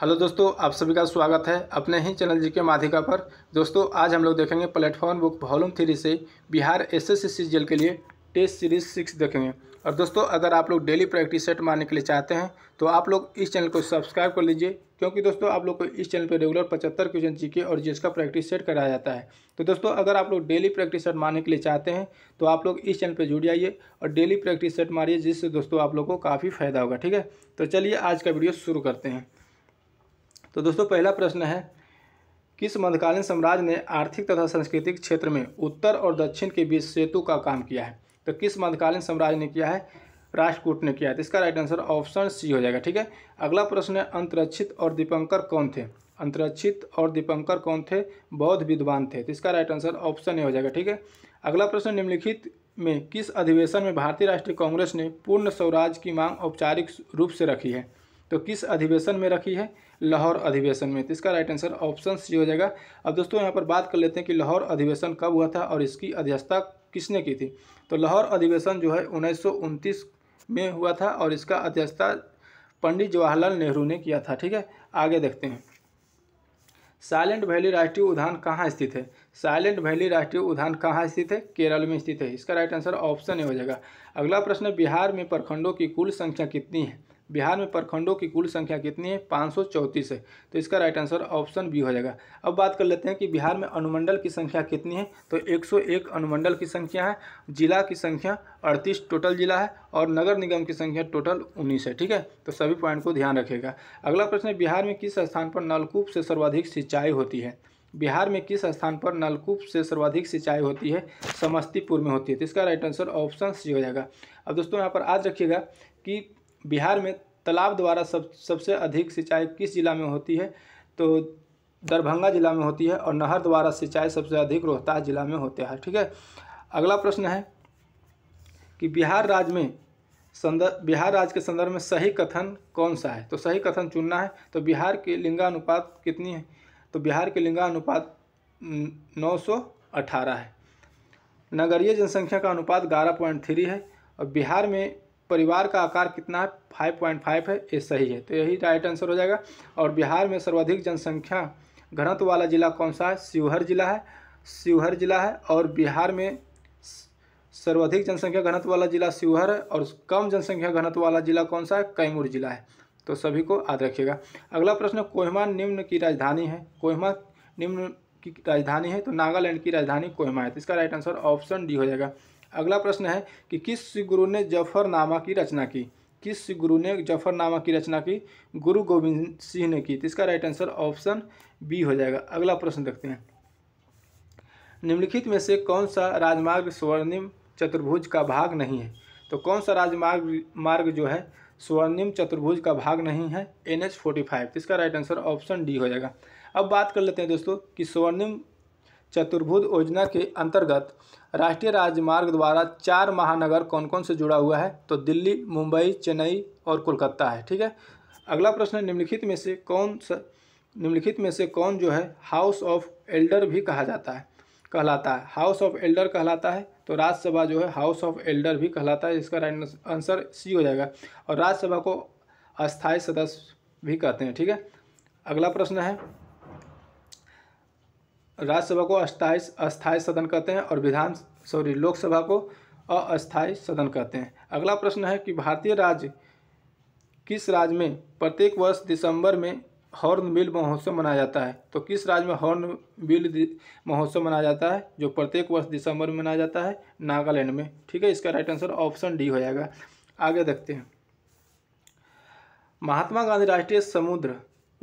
hello दोस्तों आप सभी का स्वागत है अपने ही चैनल जी के माधिका पर दोस्तों आज हम लोग देखेंगे प्लेटफॉर्म बुक वॉल्यूम थ्री से बिहार एस एस सी के लिए टेस्ट सीरीज सिक्स देखेंगे और दोस्तों अगर आप लोग डेली प्रैक्टिस सेट मारने के लिए चाहते हैं तो आप लोग इस चैनल को सब्सक्राइब कर लीजिए क्योंकि दोस्तों आप लोग को इस चैनल पर रेगुलर पचहत्तर क्वेश्चन जी के और जिसका प्रैक्टिस सेट कराया जाता है तो दोस्तों अगर आप लोग डेली प्रैक्टिस सेट मारने के लिए चाहते हैं तो आप लोग इस चैनल पर जुड़ जाइए और डेली प्रैक्टिस सेट मारिए जिससे दोस्तों आप लोग को काफ़ी फायदा होगा ठीक है तो चलिए आज का वीडियो शुरू करते हैं तो दोस्तों पहला प्रश्न है किस मध्यकालीन साम्राज्य ने आर्थिक तथा सांस्कृतिक क्षेत्र में उत्तर और दक्षिण के बीच सेतु का काम किया है तो किस मध्यकालीन साम्राज्य ने किया है राष्ट्रकूट ने किया है तो इसका राइट आंसर ऑप्शन सी हो जाएगा ठीक है अगला प्रश्न है अंतरक्षित और दीपंकर कौन थे अंतरक्षित और दीपंकर कौन थे बौद्ध विद्वान थे तो इसका राइट आंसर ऑप्शन ए हो जाएगा ठीक है अगला प्रश्न निम्नलिखित में किस अधिवेशन में भारतीय राष्ट्रीय कांग्रेस ने पूर्ण स्वराज की मांग औपचारिक रूप से रखी है तो किस अधिवेशन में रखी है लाहौर अधिवेशन में तो इसका राइट आंसर ऑप्शन सी हो जाएगा अब दोस्तों यहाँ पर बात कर लेते हैं कि लाहौर अधिवेशन कब हुआ था और इसकी अध्यक्षता किसने की थी तो लाहौर अधिवेशन जो है उन्नीस में हुआ था और इसका अध्यक्षता पंडित जवाहरलाल नेहरू ने किया था ठीक है आगे देखते हैं साइलेंट वैली राष्ट्रीय उद्यान कहाँ स्थित है साइलेंट वैली राष्ट्रीय उद्यान कहाँ स्थित है केरल में स्थित है इसका राइट आंसर ऑप्शन ए हो जाएगा अगला प्रश्न बिहार में प्रखंडों की कुल संख्या कितनी है बिहार में प्रखंडों की कुल संख्या कितनी है पाँच है तो इसका राइट आंसर ऑप्शन बी हो जाएगा अब बात कर लेते हैं कि बिहार में अनुमंडल की संख्या कितनी है तो 101 अनुमंडल की संख्या है जिला की संख्या 38 टोटल जिला है और नगर निगम की संख्या टोटल 19 है ठीक है तो सभी पॉइंट को ध्यान रखेगा अगला प्रश्न है बिहार में किस स्थान पर नलकूप से सर्वाधिक सिंचाई होती है बिहार में किस स्थान पर नलकूप से सर्वाधिक सिंचाई होती है समस्तीपुर में होती है तो इसका राइट आंसर ऑप्शन सी हो जाएगा अब दोस्तों यहाँ पर आज रखिएगा कि बिहार में तालाब द्वारा सब सबसे अधिक सिंचाई किस जिला में होती है तो दरभंगा जिला में होती है और नहर द्वारा सिंचाई सबसे अधिक रोहतास जिला में होता है ठीक है अगला प्रश्न है कि बिहार राज्य में संदर्भ बिहार राज्य के संदर्भ में सही कथन कौन सा है तो सही कथन चुनना है तो बिहार के लिंगानुपात कितनी है तो बिहार के लिंगानुपात नौ सौ अठारह है नगरीय जनसंख्या का अनुपात ग्यारह पॉइंट थ्री है और बिहार में परिवार का आकार कितना है फाइव पॉइंट फाइव है ये सही है तो यही राइट आंसर हो जाएगा और बिहार में सर्वाधिक जनसंख्या घनत्व वाला जिला कौन सा है शिवहर जिला है शिवहर जिला है और बिहार में सर्वाधिक जनसंख्या घनत्व वाला जिला शिवहर है और कम जनसंख्या घनत्व वाला जिला कौन सा है कैमूर जिला है तो सभी को याद रखिएगा अगला प्रश्न कोहिमा निम्न की राजधानी है कोहिमा निम्न की राजधानी है तो नागालैंड की राजधानी कोहिमा है तो इसका राइट आंसर ऑप्शन डी हो जाएगा अगला प्रश्न है कि किस गुरु ने जफरनामा की रचना की किस गुरु ने जफरनामा की रचना की गुरु गोविंद सिंह ने की तो इसका राइट आंसर ऑप्शन बी हो जाएगा अगला प्रश्न देखते हैं निम्नलिखित में से कौन सा राजमार्ग स्वर्णिम चतुर्भुज का भाग नहीं है तो कौन सा राजमार्ग मार्ग जो है स्वर्णिम चतुर्भुज का भाग नहीं है एन एच फोर्टी फाइव इसका राइट आंसर ऑप्शन डी हो जाएगा अब बात कर लेते हैं दोस्तों कि स्वर्णिम चतुर्भुज योजना के अंतर्गत राष्ट्रीय राजमार्ग द्वारा चार महानगर कौन कौन से जुड़ा हुआ है तो दिल्ली मुंबई चेन्नई और कोलकाता है ठीक है अगला प्रश्न निम्नलिखित में से कौन सा निम्नलिखित में से कौन जो है हाउस ऑफ एल्डर भी कहा जाता है कहलाता है हाउस ऑफ एल्डर कहलाता है तो राज्यसभा जो है हाउस ऑफ एल्डर भी कहलाता है इसका राइट आंसर सी हो जाएगा और राज्यसभा को अस्थायी सदस्य भी कहते हैं ठीक है अगला प्रश्न है राज्यसभा को अस्थायी अस्थायी सदन कहते हैं और विधान सॉरी लोकसभा को अस्थायी सदन कहते हैं अगला प्रश्न है कि भारतीय राज्य किस राज्य में प्रत्येक वर्ष दिसंबर में हॉर्नबिल महोत्सव मनाया जाता है तो किस राज्य में हॉर्नबिल महोत्सव मनाया जाता है जो प्रत्येक वर्ष दिसंबर में मनाया जाता है नागालैंड में ठीक है इसका राइट आंसर ऑप्शन डी हो जाएगा आगे देखते हैं महात्मा गांधी राष्ट्रीय समुद्र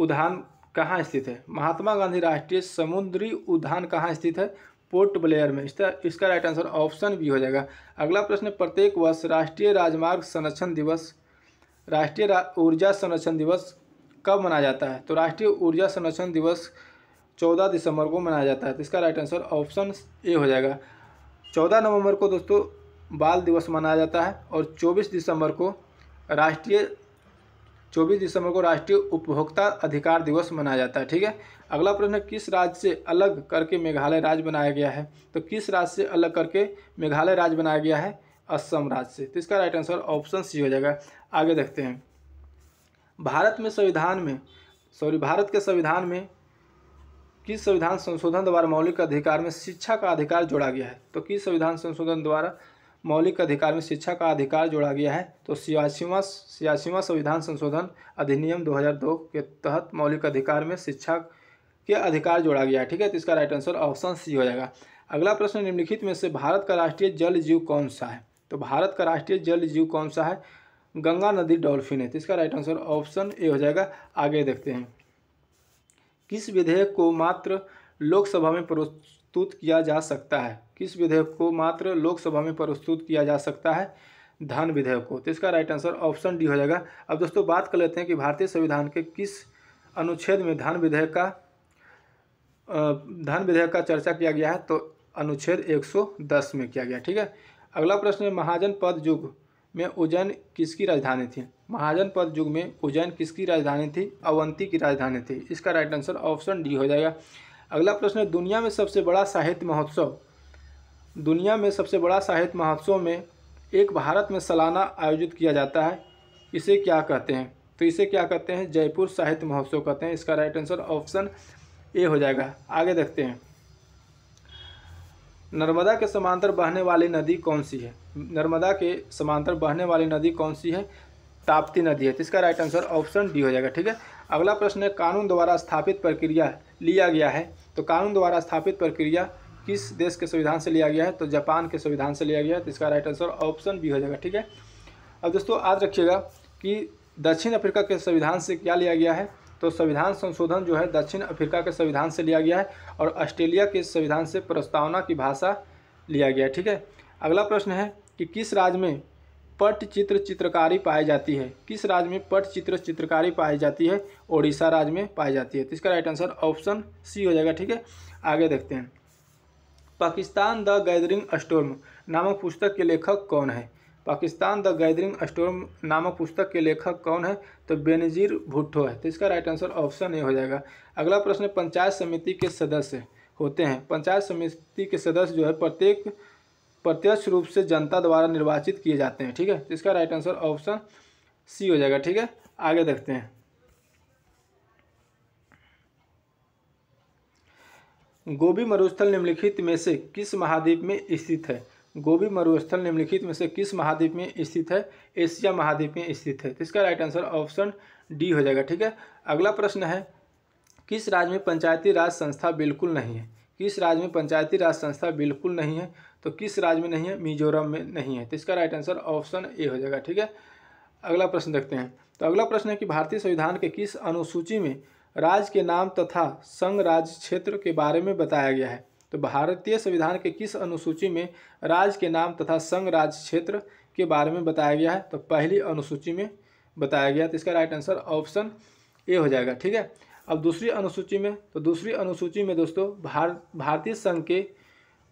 उद्यान कहाँ स्थित है महात्मा गांधी राष्ट्रीय समुद्री उद्यान कहाँ स्थित है पोर्ट ब्लेयर में इसका इसका राइट आंसर ऑप्शन बी हो जाएगा अगला प्रश्न प्रत्येक वर्ष राष्ट्रीय राजमार्ग संरक्षण दिवस राष्ट्रीय ऊर्जा संरक्षण दिवस कब मनाया जाता है तो राष्ट्रीय ऊर्जा संरक्षण दिवस चौदह दिसंबर को मनाया जाता है तो इसका राइट आंसर ऑप्शन ए हो जाएगा चौदह नवंबर को दोस्तों बाल दिवस मनाया जाता है और चौबीस दिसंबर को राष्ट्रीय 24 दिसंबर को राष्ट्रीय उपभोक्ता अधिकार दिवस मनाया जाता है ठीक है अगला प्रश्न किस राज्य से अलग करके मेघालय राज्य बनाया गया है तो किस राज्य से अलग करके मेघालय राज्य बनाया गया है असम राज्य से तो इसका राइट आंसर ऑप्शन सी हो जाएगा आगे देखते हैं भारत में संविधान में सॉरी भारत के संविधान में किस संविधान संशोधन द्वारा मौलिक अधिकार में शिक्षा का अधिकार जोड़ा गया है तो किस संविधान संशोधन द्वारा मौलिक अधिकार में शिक्षा का अधिकार जोड़ा गया है तो सियासीवा सियासीवा संविधान संशोधन अधिनियम 2002 के तहत मौलिक अधिकार में शिक्षा के अधिकार जोड़ा गया है ठीक है तो इसका राइट आंसर ऑप्शन सी हो जाएगा अगला प्रश्न निम्नलिखित में से भारत का राष्ट्रीय जल जीव कौन सा है तो भारत का राष्ट्रीय जल जीव कौन सा है गंगा नदी डॉल्फिन है तो इसका राइट आंसर ऑप्शन ए हो जाएगा आगे देखते हैं किस विधेयक को मात्र लोकसभा में प्रस्तुत किया जा सकता है किस विधेयक को मात्र लोकसभा में प्रस्तुत किया जा सकता है धन विधेयक को तो इसका राइट आंसर ऑप्शन डी हो जाएगा अब दोस्तों बात कर लेते हैं कि भारतीय संविधान के किस अनुच्छेद में धन विधेयक का धन विधेयक का चर्चा किया गया है तो अनुच्छेद 110 में किया गया ठीक है अगला प्रश्न है महाजन पद युग में उज्जैन किसकी राजधानी थी महाजन पद युग में उज्जैन किसकी राजधानी थी अवंती की राजधानी थी इसका राइट आंसर ऑप्शन डी हो जाएगा अगला प्रश्न है दुनिया में सबसे बड़ा साहित्य महोत्सव दुनिया में सबसे बड़ा साहित्य महोत्सव में एक भारत में सालाना आयोजित किया जाता है इसे क्या कहते हैं तो इसे क्या कहते हैं जयपुर साहित्य महोत्सव कहते हैं इसका राइट आंसर ऑप्शन ए हो जाएगा आगे देखते हैं नर्मदा के समांतर बहने वाली नदी कौन सी है नर्मदा के समांतर बहने वाली नदी कौन सी है ताप्ती नदी है तो इसका राइट आंसर ऑप्शन डी हो जाएगा ठीक है अगला प्रश्न है कानून द्वारा स्थापित प्रक्रिया लिया गया है तो कानून द्वारा स्थापित प्रक्रिया किस देश के संविधान से लिया गया है तो जापान के संविधान से लिया गया है तो इसका राइट आंसर ऑप्शन बी हो जाएगा ठीक है अब दोस्तों याद रखिएगा कि दक्षिण अफ्रीका के संविधान से क्या लिया गया है तो संविधान संशोधन जो है दक्षिण अफ्रीका के संविधान से लिया गया है और ऑस्ट्रेलिया के संविधान से प्रस्तावना की भाषा लिया गया ठीक है अगला प्रश्न है कि किस राज्य में पट चित्र चित्रकारी पाई जाती है किस राज्य में पट चित्र चित्रकारी पाई जाती है ओडिशा राज्य में पाई जाती है तो इसका राइट आंसर ऑप्शन सी हो जाएगा ठीक है आगे देखते हैं पाकिस्तान द गैदरिंग स्टोर्म नामक पुस्तक के लेखक कौन है पाकिस्तान द गैदरिंग स्टोर्म नामक पुस्तक के लेखक कौन है तो बेनजीर भुट्टो है तो इसका राइट आंसर ऑप्शन ए हो जाएगा अगला प्रश्न पंचायत समिति के सदस्य होते हैं पंचायत समिति के सदस्य जो है प्रत्येक प्रत्यक्ष रूप से जनता द्वारा निर्वाचित किए जाते हैं ठीक है तो इसका राइट आंसर ऑप्शन सी हो जाएगा ठीक है आगे देखते हैं गोभी मरुस्थल निम्नलिखित में से किस महाद्वीप में स्थित है गोभी मरुस्थल निम्नलिखित में से किस महाद्वीप में स्थित है एशिया महाद्वीप में स्थित है तो इसका राइट आंसर ऑप्शन डी हो जाएगा ठीक है अगला प्रश्न है किस राज्य में पंचायती राज संस्था बिल्कुल नहीं है किस राज्य में पंचायती राज संस्था बिल्कुल नहीं है तो किस राज्य में नहीं है मिजोरम में नहीं है तो इसका राइट आंसर ऑप्शन ए हो जाएगा ठीक है अगला प्रश्न देखते हैं तो अगला प्रश्न है कि भारतीय संविधान के किस अनुसूची में राज्य के नाम तथा संघ राज्य क्षेत्र के बारे में बताया गया है तो भारतीय संविधान के किस अनुसूची में राज्य के नाम तथा संघ राज्य क्षेत्र के बारे में बताया गया है तो पहली अनुसूची में बताया गया तो इसका राइट आंसर ऑप्शन ए हो जाएगा ठीक है अब दूसरी अनुसूची में तो दूसरी अनुसूची में दोस्तों भार भारतीय संघ के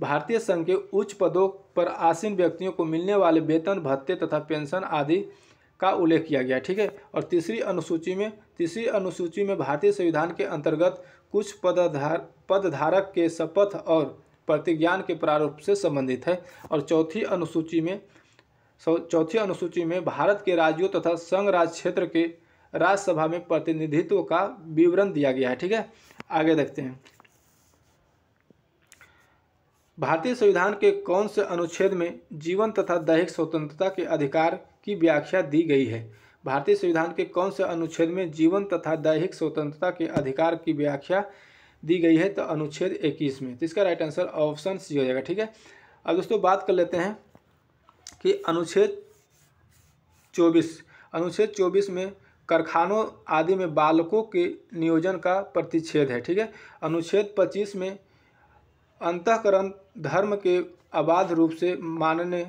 भारतीय संघ के उच्च पदों पर आसीन व्यक्तियों को मिलने वाले वेतन भत्ते तथा पेंशन आदि का उल्लेख किया गया ठीक है और तीसरी अनुसूची में तीसरी अनुसूची में भारतीय संविधान के अंतर्गत कुछ पदधार पदधारक के शपथ और प्रतिज्ञान के प्रारूप से संबंधित है और चौथी अनुसूची में चौथी अनुसूची में भारत के राज्यों तथा संघ राज्य क्षेत्र के राज्यसभा में प्रतिनिधित्व का विवरण दिया गया है ठीक है आगे देखते हैं भारतीय संविधान के कौन से अनुच्छेद में जीवन तथा दैहिक स्वतंत्रता के अधिकार की व्याख्या दी गई है भारतीय संविधान के कौन से अनुच्छेद में जीवन तथा दैहिक स्वतंत्रता के अधिकार की व्याख्या दी गई है तो अनुच्छेद 21 में तो इसका राइट आंसर ऑप्शन सी हो जाएगा ठीक है अब दोस्तों बात कर लेते हैं कि अनुच्छेद 24 अनुच्छेद 24 में कारखानों आदि में बालकों के नियोजन का प्रतिच्छेद है ठीक है अनुच्छेद पच्चीस में अंतकरण धर्म के अबाध रूप से मानने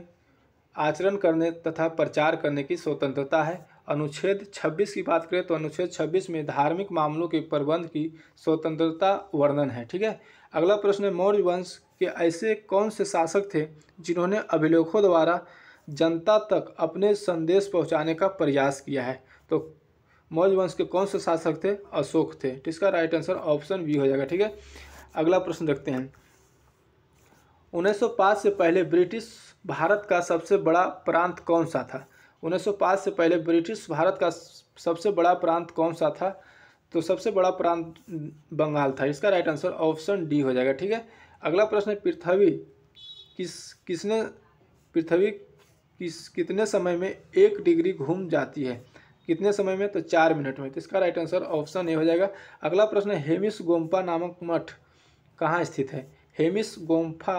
आचरण करने तथा प्रचार करने की स्वतंत्रता है अनुच्छेद 26 की बात करें तो अनुच्छेद 26 में धार्मिक मामलों के प्रबंध की स्वतंत्रता वर्णन है ठीक है अगला प्रश्न है मौर्य वंश के ऐसे कौन से शासक थे जिन्होंने अभिलेखों द्वारा जनता तक अपने संदेश पहुंचाने का प्रयास किया है तो मौर्य वंश के कौन से शासक थे अशोक थे तो इसका राइट आंसर ऑप्शन बी हो जाएगा ठीक है अगला प्रश्न देखते हैं 1905 से पहले ब्रिटिश भारत का सबसे बड़ा प्रांत कौन सा था 1905 से पहले ब्रिटिश भारत का सबसे बड़ा प्रांत कौन सा था तो सबसे बड़ा प्रांत बंगाल था इसका राइट आंसर ऑप्शन डी हो जाएगा ठीक है अगला प्रश्न है पृथ्वी किस किसने पृथ्वी किस कितने समय में एक डिग्री घूम जाती है कितने समय में तो चार मिनट में तो इसका राइट आंसर ऑप्शन ए हो जाएगा अगला प्रश्न है हेमिस गोम्पा नामक मठ कहाँ स्थित है हेमिस गोम्फा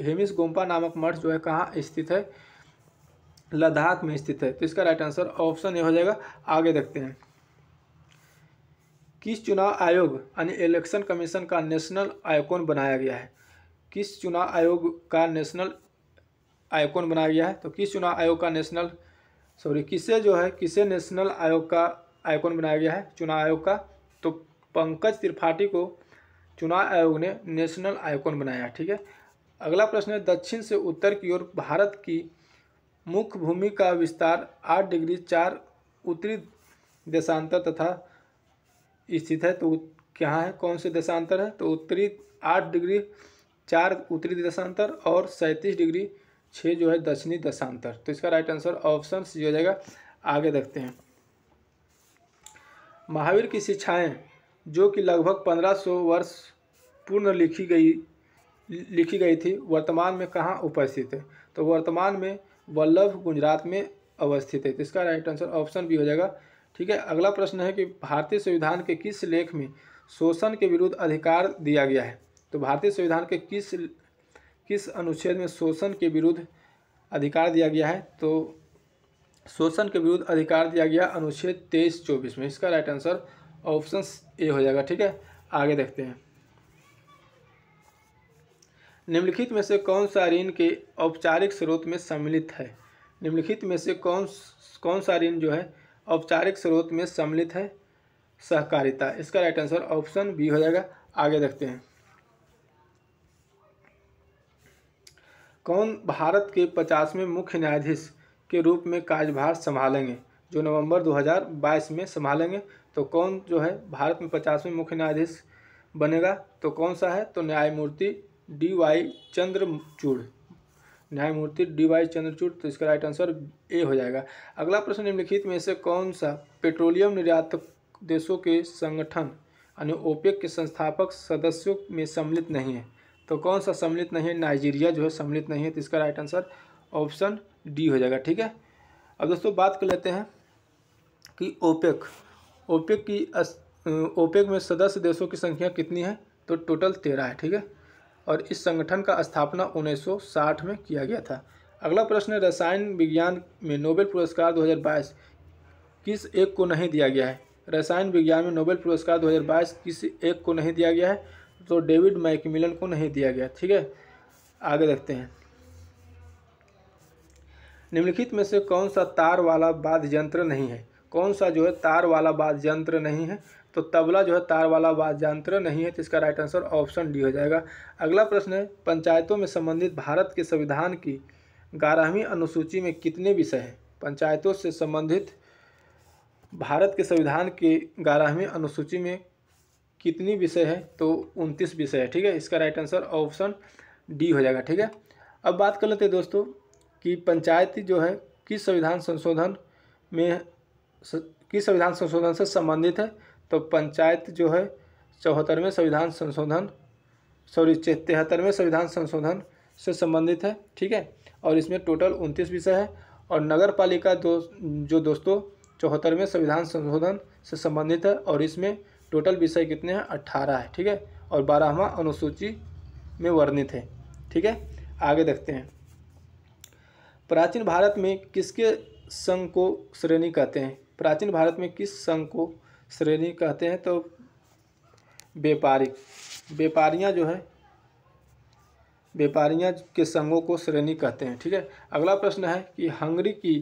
हेमिस गोम्पा नामक मठ जो है कहाँ स्थित है लद्दाख में स्थित है तो इसका राइट आंसर ऑप्शन ए हो जाएगा आगे देखते हैं किस चुनाव आयोग यानी इलेक्शन कमीशन का नेशनल आइकॉन बनाया गया है किस चुनाव आयोग का नेशनल आइकॉन बनाया गया है तो किस चुनाव आयोग का नेशनल सॉरी किसे जो है किसे नेशनल आयोग का आइकॉन बनाया गया है चुनाव आयोग का तो पंकज त्रिपाठी को चुनाव आयोग ने नेशनल आइकॉन बनाया ठीक है अगला प्रश्न है दक्षिण से उत्तर की ओर भारत की मुख्य भूमि का विस्तार आठ डिग्री चार उत्तरी देशांतर तथा स्थित है तो क्या है कौन से देशांतर है तो उत्तरी आठ डिग्री चार उत्तरी देशांतर और सैंतीस डिग्री छः जो है दक्षिणी दशांतर तो इसका राइट आंसर ऑप्शन सी हो जाएगा आगे देखते हैं महावीर की शिक्षाएं जो कि लगभग 1500 वर्ष पूर्ण लिखी गई लिखी गई थी वर्तमान में कहाँ उपस्थित है तो वर्तमान में वल्लभ गुजरात में अवस्थित है तो इसका राइट आंसर ऑप्शन भी हो जाएगा ठीक है अगला प्रश्न है कि भारतीय संविधान के किस लेख में शोषण के विरुद्ध अधिकार दिया गया है तो भारतीय संविधान के किस किस अनुच्छेद में शोषण के विरुद्ध अधिकार दिया गया है तो शोषण के विरुद्ध अधिकार दिया गया अनुच्छेद तेईस चौबीस में इसका राइट आंसर ऑप्शन ए हो जाएगा ठीक है आगे देखते हैं निम्नलिखित में से कौन सा ऋण के औपचारिक स्रोत में सम्मिलित है निम्नलिखित में से कौन कौन सा ऋण जो है औपचारिक स्रोत में सम्मिलित है सहकारिता इसका राइट आंसर ऑप्शन बी हो जाएगा आगे देखते हैं कौन भारत के पचासवें मुख्य न्यायाधीश के रूप में कार्यभार संभालेंगे जो नवंबर 2022 में संभालेंगे तो कौन जो है भारत में पचासवें मुख्य न्यायाधीश बनेगा तो कौन सा है तो न्यायमूर्ति डी वाई चंद्रचूड़ न्यायमूर्ति डी वाई चंद्रचूड़ तो इसका राइट आंसर ए हो जाएगा अगला प्रश्न निम्नलिखित में से कौन सा पेट्रोलियम निर्यातक देशों के संगठन यानी ओपेक के संस्थापक सदस्यों में सम्मिलित नहीं है तो कौन सा सम्मिलित नहीं है नाइजीरिया जो है सम्मिलित नहीं है तो इसका राइट आंसर ऑप्शन डी हो जाएगा ठीक है अब दोस्तों बात कर लेते हैं कि ओपेक ओपेक की ओपेक में सदस्य देशों की संख्या कितनी है तो टोटल तेरह है ठीक है और इस संगठन का स्थापना 1960 में किया गया था अगला प्रश्न है रसायन विज्ञान में नोबेल पुरस्कार 2022 किस एक को नहीं दिया गया है रसायन विज्ञान में नोबेल पुरस्कार 2022 किस एक को नहीं दिया गया है तो डेविड मैकमिलन को नहीं दिया गया ठीक है आगे देखते हैं निम्नलिखित में से कौन सा तार वाला वाद्य यंत्र नहीं है कौन सा जो है तार वाला वाद्य यंत्र नहीं है तो तबला जो है तार वाला वाद्य यंत्र नहीं है तो इसका राइट आंसर ऑप्शन डी हो जाएगा अगला प्रश्न है पंचायतों में संबंधित भारत के संविधान की ग्यारहवीं अनुसूची में कितने विषय हैं पंचायतों से संबंधित भारत के संविधान के ग्यारहवीं अनुसूची में कितनी विषय है तो उनतीस विषय है ठीक है इसका राइट आंसर ऑप्शन डी हो जाएगा ठीक है अब बात कर लेते हैं दोस्तों कि पंचायत जो है किस संविधान संशोधन में किस संविधान संशोधन से संबंधित है तो पंचायत जो है चौहत्तरवें संविधान संशोधन सॉरी तिहत्तरवें संविधान संशोधन से संबंधित है ठीक है और इसमें टोटल उनतीस विषय है और नगर पालिका दो जो दोस्तों चौहत्तरवें संविधान संशोधन से संबंधित है और इसमें टोटल विषय कितने हैं अट्ठारह है ठीक है और बारहवा अनुसूची में वर्णित है ठीक है आगे देखते हैं प्राचीन भारत में किसके संघ को श्रेणी कहते हैं प्राचीन भारत में किस संघ को श्रेणी कहते हैं तो व्यापारिक व्यापारियाँ जो है व्यापारियाँ के संघों को श्रेणी कहते हैं ठीक है अगला प्रश्न है कि हंगरी की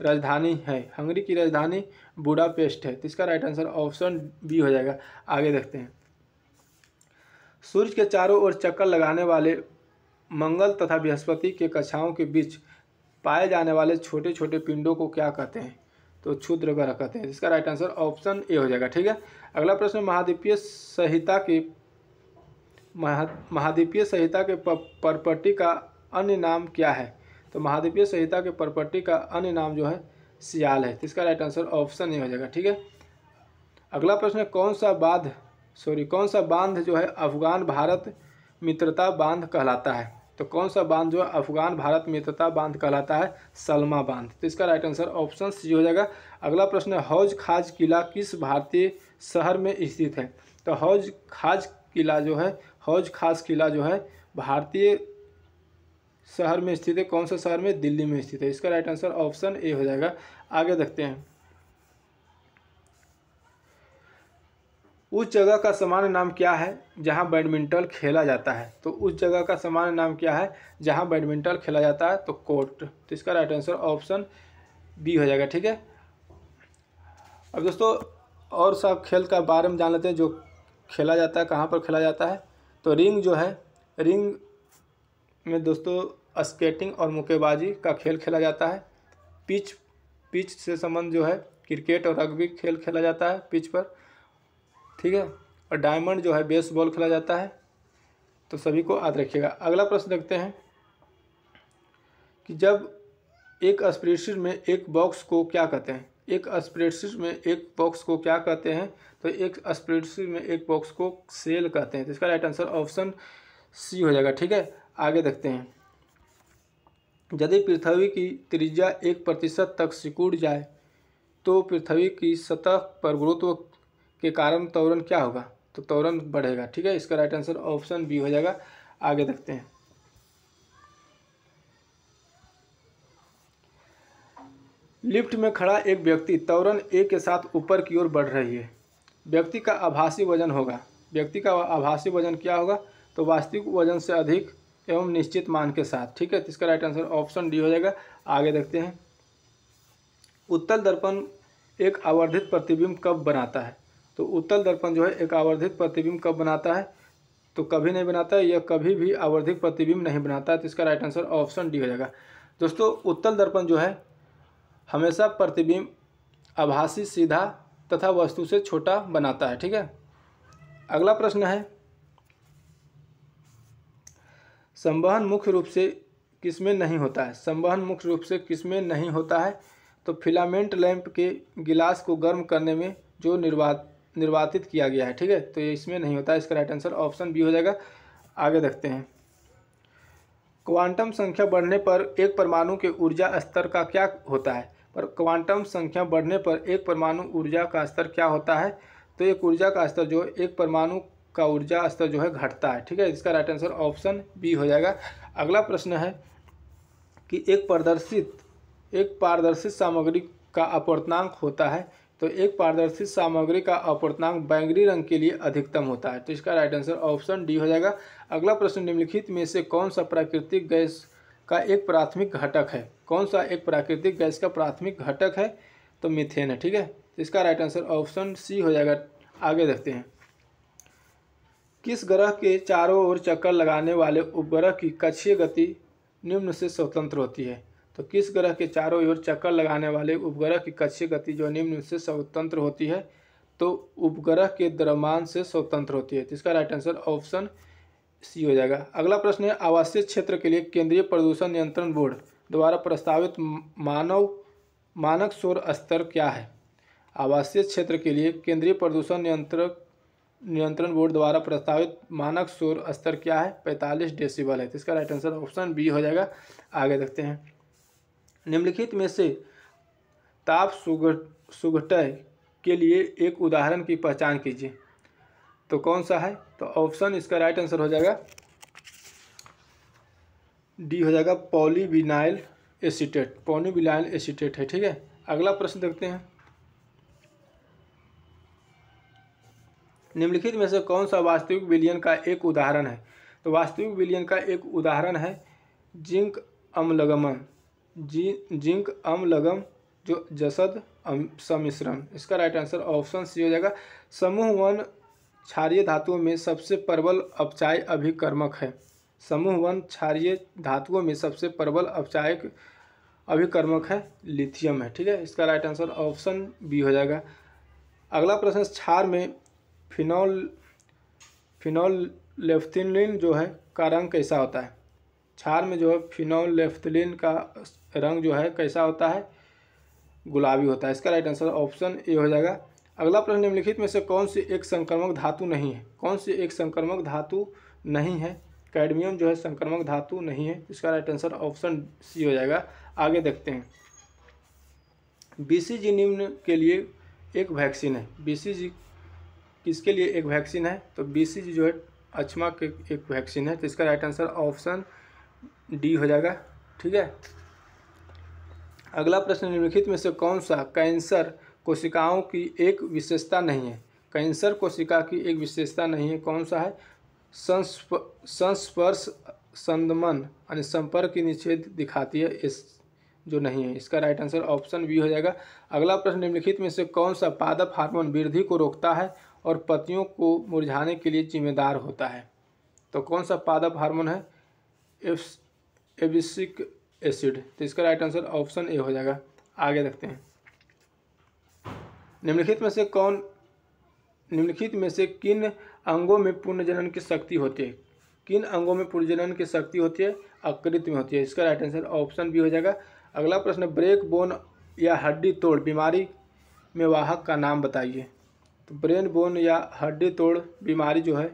राजधानी है हंगरी की राजधानी बुडापेस्ट है तो इसका राइट आंसर ऑप्शन बी हो जाएगा आगे देखते हैं सूर्य के चारों ओर चक्कर लगाने वाले मंगल तथा बृहस्पति के कक्षाओं के बीच पाए जाने वाले छोटे छोटे पिंडों को क्या कहते हैं तो क्षुद्र ग्रह कहते हैं इसका राइट आंसर ऑप्शन ए हो जाएगा ठीक है अगला प्रश्न महाद्वीपीय संहिता के महा महाद्वीपीय संहिता के पर्पटी का अन्य नाम क्या है तो महाद्वीपीय संहिता के प्रॉपर्टी का अन्य नाम जो है सियाल है तो इसका राइट आंसर ऑप्शन ही हो जाएगा ठीक है अगला प्रश्न है कौन सा बांध सॉरी कौन सा बांध जो है अफगान भारत मित्रता बांध कहलाता है तो कौन सा बांध जो है अफगान भारत मित्रता बांध कहलाता है सलमा बांध तो इसका राइट आंसर ऑप्शन सी हो जाएगा अगला प्रश्न है हौज खाज किला किस भारतीय शहर में स्थित है तो हौज खाज किला जो है हौज खास किला जो है भारतीय शहर में स्थित है कौन सा शहर में दिल्ली में स्थित है इसका राइट आंसर ऑप्शन ए हो जाएगा आगे देखते हैं उस जगह का सामान्य नाम क्या है जहाँ बैडमिंटन खेला जाता है तो उस जगह का सामान्य नाम क्या है जहाँ बैडमिंटन खेला जाता है तो कोर्ट तो इसका राइट आंसर ऑप्शन बी हो जाएगा ठीक है अब दोस्तों और सब खेल का बारे में जान लेते हैं जो खेला जाता है कहाँ पर खेला जाता है तो रिंग जो है रिंग में दोस्तों स्केटिंग और मुक्केबाजी का खेल खेला जाता है पिच पिच से संबंध जो है क्रिकेट और रग्बी खेल खेला जाता है पिच पर ठीक है और डायमंड जो है बेसबॉल खेला जाता है तो सभी को याद रखिएगा अगला प्रश्न देखते हैं कि जब एक स्प्रेडशीट में एक बॉक्स को क्या कहते हैं एक स्प्रेडशीट में एक बॉक्स को क्या कहते हैं तो एक स्प्रेडशीट में एक बॉक्स को सेल कहते हैं तो इसका राइट आंसर ऑप्शन सी हो जाएगा ठीक है आगे देखते हैं यदि पृथ्वी की त्रिज्या एक प्रतिशत तक सिकुड़ जाए तो पृथ्वी की सतह पर गुरुत्व के कारण त्वरण क्या होगा तो त्वरण बढ़ेगा ठीक है इसका राइट आंसर ऑप्शन बी हो जाएगा आगे देखते हैं लिफ्ट में खड़ा एक व्यक्ति त्वरण ए के साथ ऊपर की ओर बढ़ रही है व्यक्ति का आभासी वजन होगा व्यक्ति का आभासी वजन क्या होगा तो वास्तविक वजन से अधिक एवं निश्चित मान के साथ ठीक है तो इसका राइट आंसर ऑप्शन डी हो जाएगा आगे देखते हैं उत्तल दर्पण एक आवर्धित प्रतिबिंब कब बनाता है तो उत्तल दर्पण जो है एक आवर्धित प्रतिबिंब कब बनाता है तो कभी नहीं बनाता है या कभी भी आवर्धित प्रतिबिंब नहीं बनाता है तो इसका राइट आंसर ऑप्शन डी हो जाएगा दोस्तों उत्तल दर्पण जो है हमेशा प्रतिबिंब आभासी सीधा तथा वस्तु से छोटा बनाता है ठीक है अगला प्रश्न है संवहन मुख्य रूप से किसमें नहीं होता है संवहन मुख्य रूप से किसमें नहीं होता है तो फिलामेंट लैंप के गिलास को गर्म करने में जो निर्वात निर्वातित किया गया है ठीक है तो ये इसमें नहीं होता है इसका राइट आंसर ऑप्शन बी हो जाएगा आगे देखते हैं क्वांटम संख्या बढ़ने पर एक परमाणु के ऊर्जा स्तर का क्या होता है पर क्वांटम संख्या बढ़ने पर एक परमाणु ऊर्जा का स्तर क्या होता है तो एक ऊर्जा का स्तर जो एक परमाणु का ऊर्जा स्तर जो है घटता है ठीक है इसका राइट आंसर ऑप्शन बी हो जाएगा अगला प्रश्न है कि एक प्रदर्शित एक पारदर्शित सामग्री का अपवर्तनांक होता है तो एक पारदर्शित सामग्री का अपवर्तनांक बैंगनी रंग के लिए अधिकतम होता है तो इसका राइट आंसर ऑप्शन डी हो जाएगा अगला प्रश्न निम्नलिखित में से कौन सा प्राकृतिक गैस का एक प्राथमिक घटक है कौन सा एक प्राकृतिक गैस का प्राथमिक घटक है तो मिथेन है ठीक है तो इसका राइट आंसर ऑप्शन सी हो जाएगा आगे देखते हैं किस ग्रह के चारों ओर चक्कर लगाने वाले उपग्रह की कक्षीय गति निम्न से स्वतंत्र होती है तो किस ग्रह के चारों ओर चक्कर लगाने वाले उपग्रह की कक्षीय गति जो निम्न से स्वतंत्र होती है तो उपग्रह के द्रव्यमान से स्वतंत्र होती है तो इसका राइट आंसर ऑप्शन सी हो जाएगा अगला प्रश्न है आवासीय क्षेत्र के लिए केंद्रीय प्रदूषण नियंत्रण बोर्ड द्वारा प्रस्तावित मानव मानक शोर स्तर क्या है आवासीय क्षेत्र के लिए केंद्रीय प्रदूषण नियंत्रक नियंत्रण बोर्ड द्वारा प्रस्तावित मानक शोर स्तर क्या है पैंतालीस डेसिबल है तो इसका राइट आंसर ऑप्शन बी हो जाएगा आगे देखते हैं निम्नलिखित में से ताप सुग सुगटय के लिए एक उदाहरण की पहचान कीजिए तो कौन सा है तो ऑप्शन इसका राइट आंसर हो जाएगा डी हो जाएगा पॉलीविनाइल एसीटेट पॉलीविनाइल एसीटेट है ठीक है अगला प्रश्न देखते हैं निम्नलिखित में से कौन सा वास्तविक विलियन का एक उदाहरण है तो वास्तविक विलियन का एक उदाहरण है जिंक अम्लगमन जी जिंक अम्लगम जो जसद सम्मिश्रण इसका राइट आंसर ऑप्शन सी हो जाएगा समूह वन क्षारिय धातुओं में सबसे प्रबल अपचाय अभिकर्मक है समूह वन क्षारिय धातुओं में सबसे प्रबल अपचायक अभिकर्मक है लिथियम है ठीक है इसका राइट आंसर ऑप्शन बी हो जाएगा अगला प्रश्न क्षार में फिनॉल फिनॉल लेफ्थिन जो है का रंग कैसा होता है छार में जो है फिनॉल लेफ्थिन का रंग जो है कैसा होता है गुलाबी होता है इसका राइट आंसर ऑप्शन ए हो जाएगा अगला प्रश्न निम्नलिखित में से कौन सी एक संक्रमक धातु नहीं है कौन सी एक संक्रमक धातु नहीं है कैडमियम जो है संक्रमक धातु नहीं है इसका राइट आंसर ऑप्शन सी हो जाएगा आगे देखते हैं बीसीजी निम्न के लिए एक वैक्सीन है बीसीजी किसके लिए एक वैक्सीन है तो बीसीजी जो है अछमा के एक वैक्सीन है तो इसका राइट आंसर ऑप्शन डी हो जाएगा ठीक है अगला प्रश्न निम्नलिखित में से कौन सा कैंसर कोशिकाओं की एक विशेषता नहीं है कैंसर कोशिका की एक विशेषता नहीं है कौन सा है संस्पर्श संदमन यानी संपर्क की निषेध दिखाती है इस जो नहीं है इसका राइट आंसर ऑप्शन बी हो जाएगा अगला प्रश्न निम्नलिखित में से कौन सा पादप हार्मोन वृद्धि को रोकता है और पतियों को मुरझाने के लिए जिम्मेदार होता है तो कौन सा पादप हार्मोन है एबिसिक एसिड तो इसका राइट आंसर ऑप्शन ए हो जाएगा आगे देखते हैं निम्नलिखित में से कौन निम्नलिखित में से किन अंगों में पुनर्जनन की शक्ति होती है किन अंगों में पुनर्जनन की शक्ति होती है अकृत में होती है इसका राइट आंसर ऑप्शन बी हो जाएगा अगला प्रश्न ब्रेक बोन या हड्डी तोड़ बीमारी में वाहक का नाम बताइए तो ब्रेन बोन या हड्डी तोड़ बीमारी जो है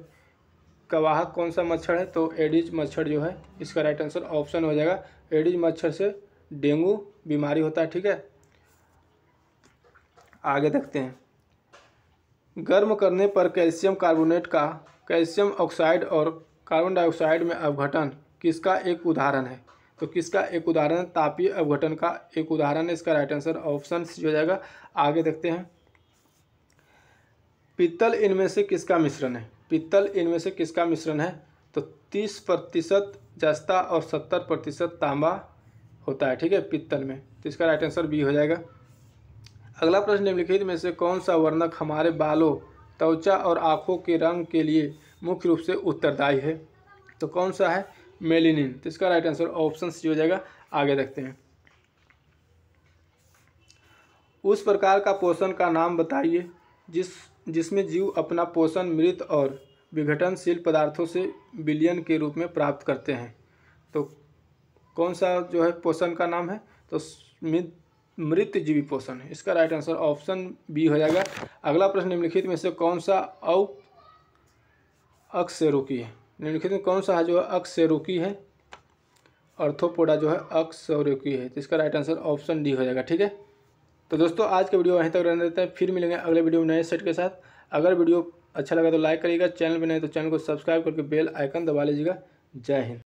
कवाहक कौन सा मच्छर है तो एडिज मच्छर जो है इसका राइट आंसर ऑप्शन हो जाएगा एडिज मच्छर से डेंगू बीमारी होता है ठीक है आगे देखते हैं गर्म करने पर कैल्शियम कार्बोनेट का कैल्शियम ऑक्साइड और कार्बन डाइऑक्साइड में अवघटन किसका एक उदाहरण है तो किसका एक उदाहरण तापीय अवघटन का एक उदाहरण है इसका राइट आंसर ऑप्शन सी हो जाएगा आगे देखते हैं पित्तल इनमें से किसका मिश्रण है पित्तल इनमें से किसका मिश्रण है तो तीस प्रतिशत जस्ता और सत्तर प्रतिशत तांबा होता है ठीक है पित्तल में तो इसका राइट आंसर बी हो जाएगा अगला प्रश्न निम्नलिखित में से कौन सा वर्णक हमारे बालों त्वचा और आँखों के रंग के लिए मुख्य रूप से उत्तरदायी है तो कौन सा है मेलिनिन तो इसका राइट आंसर ऑप्शन सी हो जाएगा आगे देखते हैं उस प्रकार का पोषण का नाम बताइए जिस जिसमें जीव अपना पोषण मृत और विघटनशील पदार्थों से बिलियन के रूप में प्राप्त करते हैं तो कौन सा जो है पोषण का नाम है तो मृत जीवी पोषण इसका राइट आंसर ऑप्शन बी हो जाएगा अगला प्रश्न निम्नलिखित में से कौन सा औ अक्ष से है निम्नलिखित में कौन सा है जो है अक्ष से है अर्थोपोडा जो है अक्ष से है तो इसका राइट आंसर ऑप्शन डी हो जाएगा ठीक है तो दोस्तों आज का वीडियो यहीं तक रहने देते हैं फिर मिलेंगे अगले वीडियो में नए सेट के साथ अगर वीडियो अच्छा लगा तो लाइक करिएगा चैनल पर नहीं तो चैनल को सब्सक्राइब करके बेल आइकन दबा लीजिएगा जय हिंद